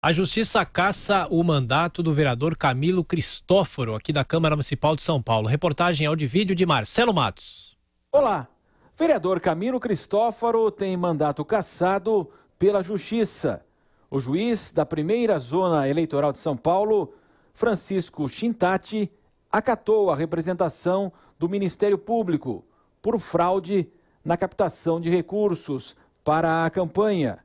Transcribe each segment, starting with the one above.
A Justiça caça o mandato do vereador Camilo Cristóforo, aqui da Câmara Municipal de São Paulo. Reportagem ao de vídeo de Marcelo Matos. Olá, vereador Camilo Cristóforo tem mandato cassado pela Justiça. O juiz da primeira zona eleitoral de São Paulo, Francisco Chintati, acatou a representação do Ministério Público por fraude na captação de recursos para a campanha.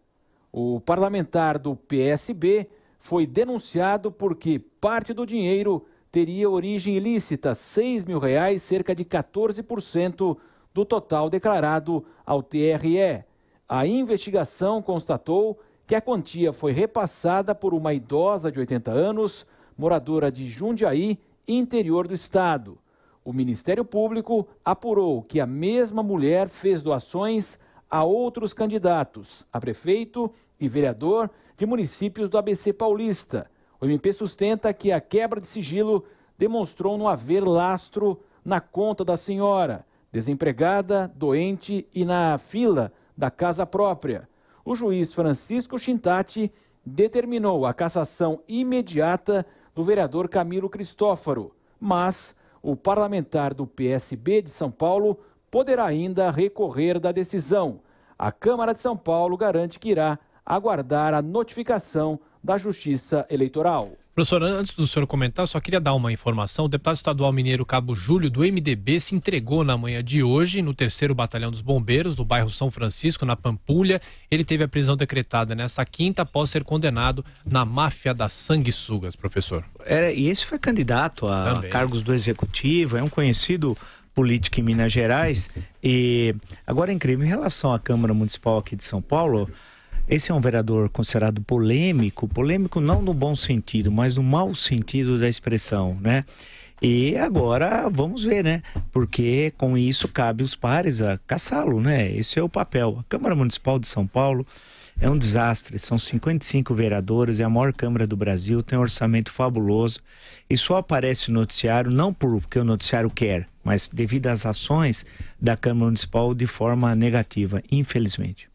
O parlamentar do PSB foi denunciado porque parte do dinheiro teria origem ilícita, R$ 6 mil, reais, cerca de 14% do total declarado ao TRE. A investigação constatou que a quantia foi repassada por uma idosa de 80 anos, moradora de Jundiaí, interior do estado. O Ministério Público apurou que a mesma mulher fez doações a outros candidatos a prefeito e vereador de municípios do ABC paulista. O MP sustenta que a quebra de sigilo demonstrou não haver lastro na conta da senhora, desempregada, doente e na fila da casa própria. O juiz Francisco Chintati determinou a cassação imediata do vereador Camilo Cristófaro, mas o parlamentar do PSB de São Paulo poderá ainda recorrer da decisão. A Câmara de São Paulo garante que irá aguardar a notificação da Justiça Eleitoral. Professor, antes do senhor comentar, só queria dar uma informação. O deputado estadual mineiro Cabo Júlio, do MDB, se entregou na manhã de hoje no 3 Batalhão dos Bombeiros, do bairro São Francisco, na Pampulha. Ele teve a prisão decretada nessa quinta após ser condenado na máfia das sanguessugas, professor. É, e esse foi candidato a Também. cargos do Executivo, é um conhecido política em Minas Gerais. E agora é incrível, em relação à Câmara Municipal aqui de São Paulo, esse é um vereador considerado polêmico, polêmico não no bom sentido, mas no mau sentido da expressão, né? E agora vamos ver, né? Porque com isso cabe os pares a caçá-lo, né? Esse é o papel. A Câmara Municipal de São Paulo é um desastre. São 55 vereadores, é a maior Câmara do Brasil, tem um orçamento fabuloso e só aparece o noticiário, não porque o noticiário quer, mas devido às ações da Câmara Municipal de forma negativa, infelizmente.